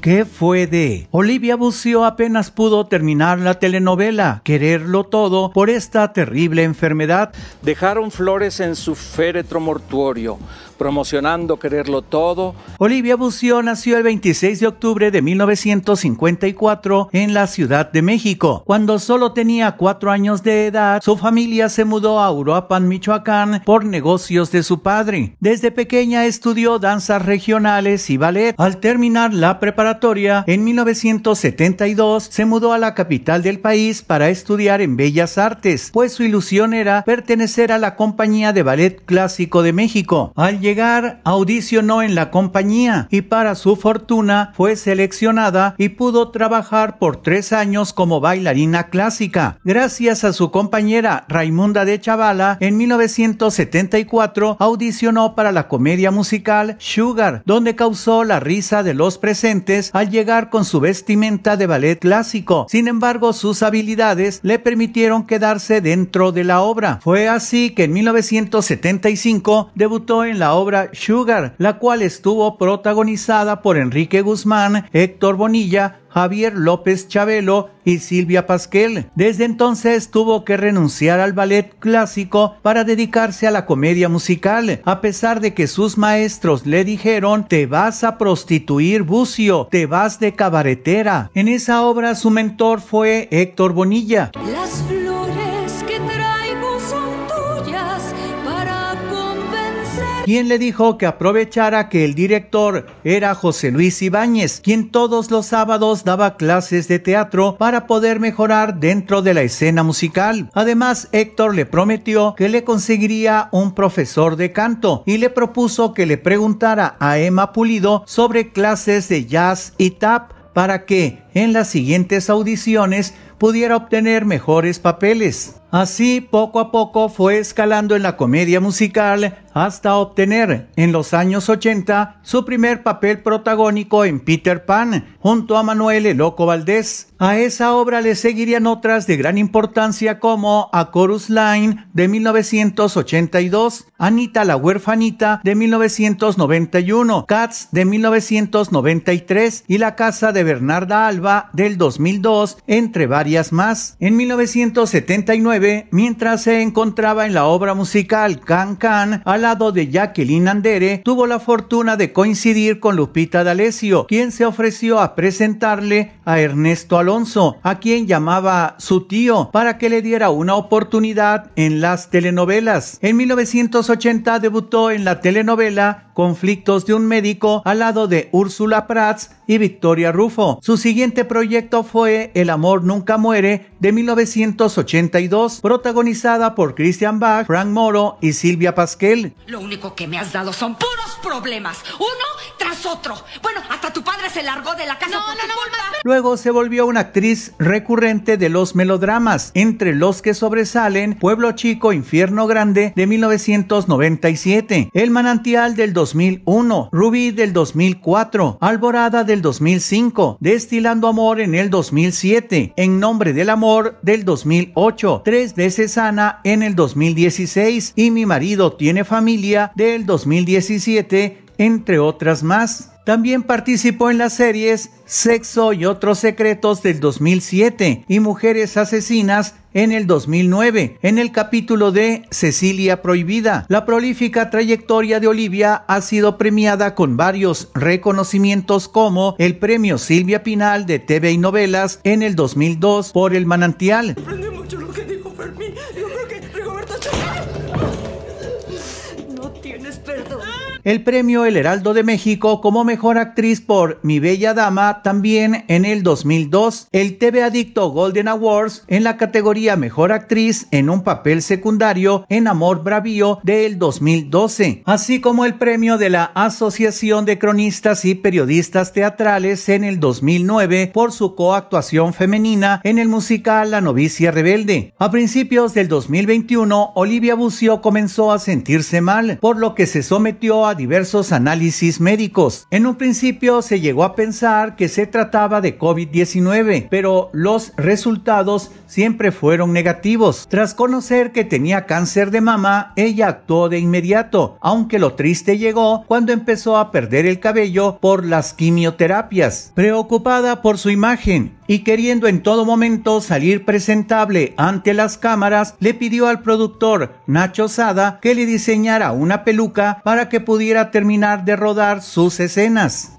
¿Qué fue de? Olivia Bucio apenas pudo terminar la telenovela, quererlo todo por esta terrible enfermedad. Dejaron flores en su féretro mortuorio promocionando quererlo todo. Olivia Bucio nació el 26 de octubre de 1954 en la Ciudad de México. Cuando solo tenía cuatro años de edad, su familia se mudó a Uruapan, Michoacán, por negocios de su padre. Desde pequeña estudió danzas regionales y ballet. Al terminar la preparatoria, en 1972 se mudó a la capital del país para estudiar en Bellas Artes, pues su ilusión era pertenecer a la compañía de ballet clásico de México. Al llegar, audicionó en la compañía y para su fortuna fue seleccionada y pudo trabajar por tres años como bailarina clásica. Gracias a su compañera Raimunda de Chavala, en 1974 audicionó para la comedia musical Sugar, donde causó la risa de los presentes al llegar con su vestimenta de ballet clásico. Sin embargo, sus habilidades le permitieron quedarse dentro de la obra. Fue así que en 1975 debutó en la obra Sugar, la cual estuvo protagonizada por Enrique Guzmán, Héctor Bonilla, Javier López Chabelo y Silvia Pasquel. Desde entonces tuvo que renunciar al ballet clásico para dedicarse a la comedia musical, a pesar de que sus maestros le dijeron te vas a prostituir bucio, te vas de cabaretera. En esa obra su mentor fue Héctor Bonilla. quien le dijo que aprovechara que el director era José Luis Ibáñez, quien todos los sábados daba clases de teatro para poder mejorar dentro de la escena musical. Además, Héctor le prometió que le conseguiría un profesor de canto y le propuso que le preguntara a Emma Pulido sobre clases de jazz y tap para que en las siguientes audiciones pudiera obtener mejores papeles. Así poco a poco fue escalando en la comedia musical hasta obtener en los años 80 su primer papel protagónico en Peter Pan junto a Manuel Eloco Valdés. A esa obra le seguirían otras de gran importancia como A Chorus Line de 1982, Anita la huerfanita de 1991, Cats de 1993 y La casa de Bernarda Alba del 2002, entre varias más. En 1979 mientras se encontraba en la obra musical Can Can al lado de Jacqueline Andere, tuvo la fortuna de coincidir con Lupita D'Alessio, quien se ofreció a presentarle a Ernesto Alonso, a quien llamaba su tío, para que le diera una oportunidad en las telenovelas. En 1980 debutó en la telenovela Conflictos de un médico al lado de Úrsula Prats y Victoria Rufo. Su siguiente proyecto fue El amor nunca muere de 1982, protagonizada por Christian Bach, Frank Moro y Silvia Pasquel. Lo único que me has dado son puros problemas, uno tras otro. Bueno, hasta tu padre se largó de la casa. Luego se volvió una actriz recurrente de los melodramas, entre los que sobresalen Pueblo Chico, Infierno Grande de 1997, El Manantial del 2000 2001, Ruby del 2004, Alborada del 2005, Destilando Amor en el 2007, En Nombre del Amor del 2008, Tres veces Ana en el 2016 y Mi Marido tiene Familia del 2017 entre otras más. También participó en las series Sexo y otros secretos del 2007 y Mujeres Asesinas en el 2009, en el capítulo de Cecilia Prohibida. La prolífica trayectoria de Olivia ha sido premiada con varios reconocimientos como el premio Silvia Pinal de TV y Novelas en el 2002 por El Manantial. el premio El Heraldo de México como mejor actriz por Mi Bella Dama, también en el 2002 el TV Adicto Golden Awards en la categoría Mejor Actriz en un papel secundario en Amor Bravío del 2012, así como el premio de la Asociación de Cronistas y Periodistas Teatrales en el 2009 por su coactuación femenina en el musical La novicia rebelde. A principios del 2021, Olivia Bucio comenzó a sentirse mal, por lo que se sometió a diversos análisis médicos. En un principio se llegó a pensar que se trataba de COVID-19, pero los resultados siempre fueron negativos. Tras conocer que tenía cáncer de mama, ella actuó de inmediato, aunque lo triste llegó cuando empezó a perder el cabello por las quimioterapias. Preocupada por su imagen y queriendo en todo momento salir presentable ante las cámaras, le pidió al productor Nacho Sada que le diseñara una peluca para que pudiera terminar de rodar sus escenas.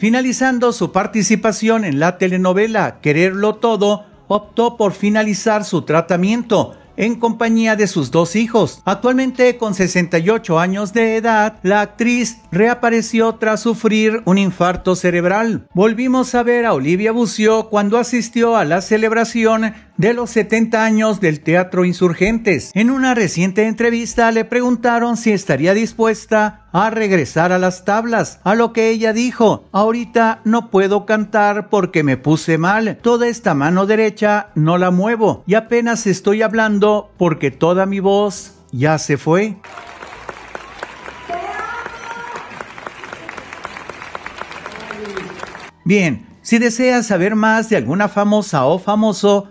Finalizando su participación en la telenovela Quererlo Todo, optó por finalizar su tratamiento en compañía de sus dos hijos. Actualmente con 68 años de edad, la actriz reapareció tras sufrir un infarto cerebral. Volvimos a ver a Olivia Bucio cuando asistió a la celebración de los 70 años del Teatro Insurgentes. En una reciente entrevista le preguntaron si estaría dispuesta a regresar a las tablas, a lo que ella dijo, ahorita no puedo cantar porque me puse mal, toda esta mano derecha no la muevo y apenas estoy hablando porque toda mi voz ya se fue. Bien, si deseas saber más de alguna famosa o famoso,